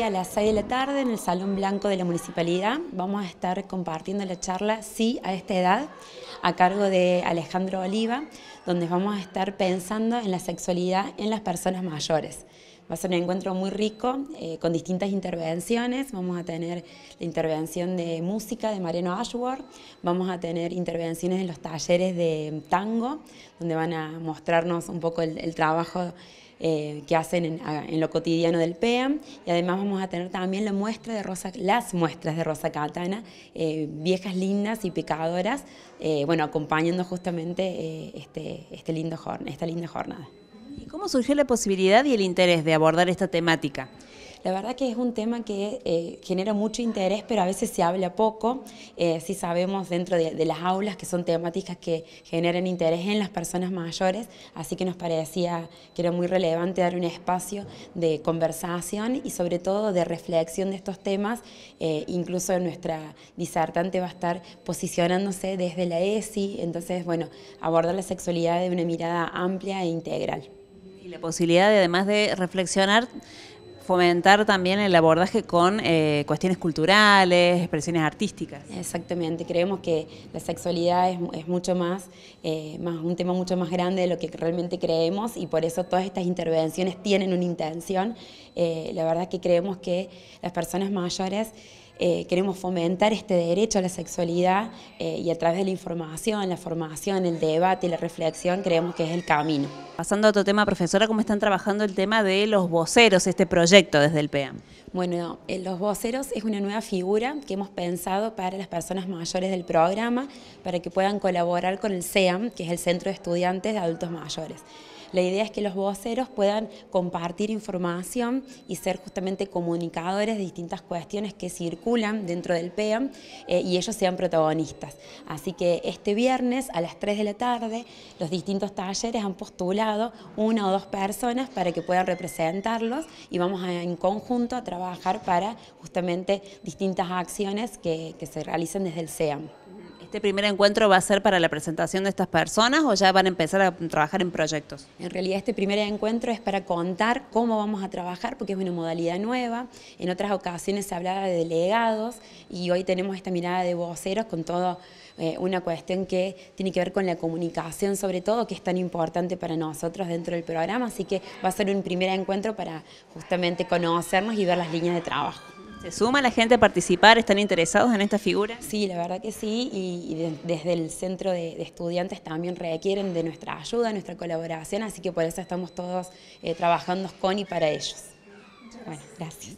A las 6 de la tarde en el Salón Blanco de la Municipalidad vamos a estar compartiendo la charla Sí a esta edad a cargo de Alejandro Oliva, donde vamos a estar pensando en la sexualidad en las personas mayores. Va a ser un encuentro muy rico eh, con distintas intervenciones. Vamos a tener la intervención de música de Mariano Ashworth, vamos a tener intervenciones en los talleres de tango, donde van a mostrarnos un poco el trabajo eh, que hacen en, lo cotidiano del PEAM y además vamos a tener también la muestra de Rosa, las muestras de Rosa Catana, eh, viejas lindas y pecadoras, eh, bueno, acompañando justamente este, este, lindo, esta linda jornada. ¿Y cómo surgió la posibilidad y el interés de abordar esta temática? La verdad que es un tema que eh, genera mucho interés, pero a veces se habla poco. Eh, sí sabemos dentro de, las aulas que son temáticas que generan interés en las personas mayores, así que nos parecía que era muy relevante dar un espacio de conversación y sobre todo de reflexión de estos temas. Eh, incluso nuestra disertante va a estar posicionándose desde la ESI, entonces, bueno, abordar la sexualidad de una mirada amplia e integral. Y la posibilidad de, además de reflexionar, fomentar también el abordaje con eh, cuestiones culturales, expresiones artísticas. Exactamente, creemos que la sexualidad es, mucho más, eh, más, un tema mucho más grande de lo que realmente creemos y por eso todas estas intervenciones tienen una intención. Eh, la verdad es que creemos que las personas mayores eh, queremos fomentar este derecho a la sexualidad eh, y a través de la información, la formación, el debate y la reflexión creemos que es el camino. Pasando a otro tema, profesora, ¿cómo están trabajando el tema de los voceros, este proyecto desde el PEAM? Bueno, eh, los voceros es una nueva figura que hemos pensado para las personas mayores del programa, para que puedan colaborar con el SEAM, que es el Centro de Estudiantes de Adultos Mayores. La idea es que los voceros puedan compartir información y ser justamente comunicadores de distintas cuestiones que circulan dentro del PEAM eh, y ellos sean protagonistas. Así que este viernes a las 3 de la tarde los distintos talleres han postulado una o dos personas para que puedan representarlos y vamos en conjunto a trabajar para justamente distintas acciones que, se realicen desde el SEAM. ¿Este primer encuentro va a ser para la presentación de estas personas o ya van a empezar a trabajar en proyectos? En realidad este primer encuentro es para contar cómo vamos a trabajar porque es una modalidad nueva. En otras ocasiones se hablaba de delegados y hoy tenemos esta mirada de voceros con toda eh, una cuestión que tiene que ver con la comunicación sobre todo que es tan importante para nosotros dentro del programa. Así que va a ser un primer encuentro para justamente conocernos y ver las líneas de trabajo. ¿Se suma la gente a participar? ¿Están interesados en esta figura? Sí, la verdad que sí, y, desde el centro de, estudiantes también requieren de nuestra ayuda, nuestra colaboración, así que por eso estamos todos eh, trabajando con y para ellos. Bueno, gracias.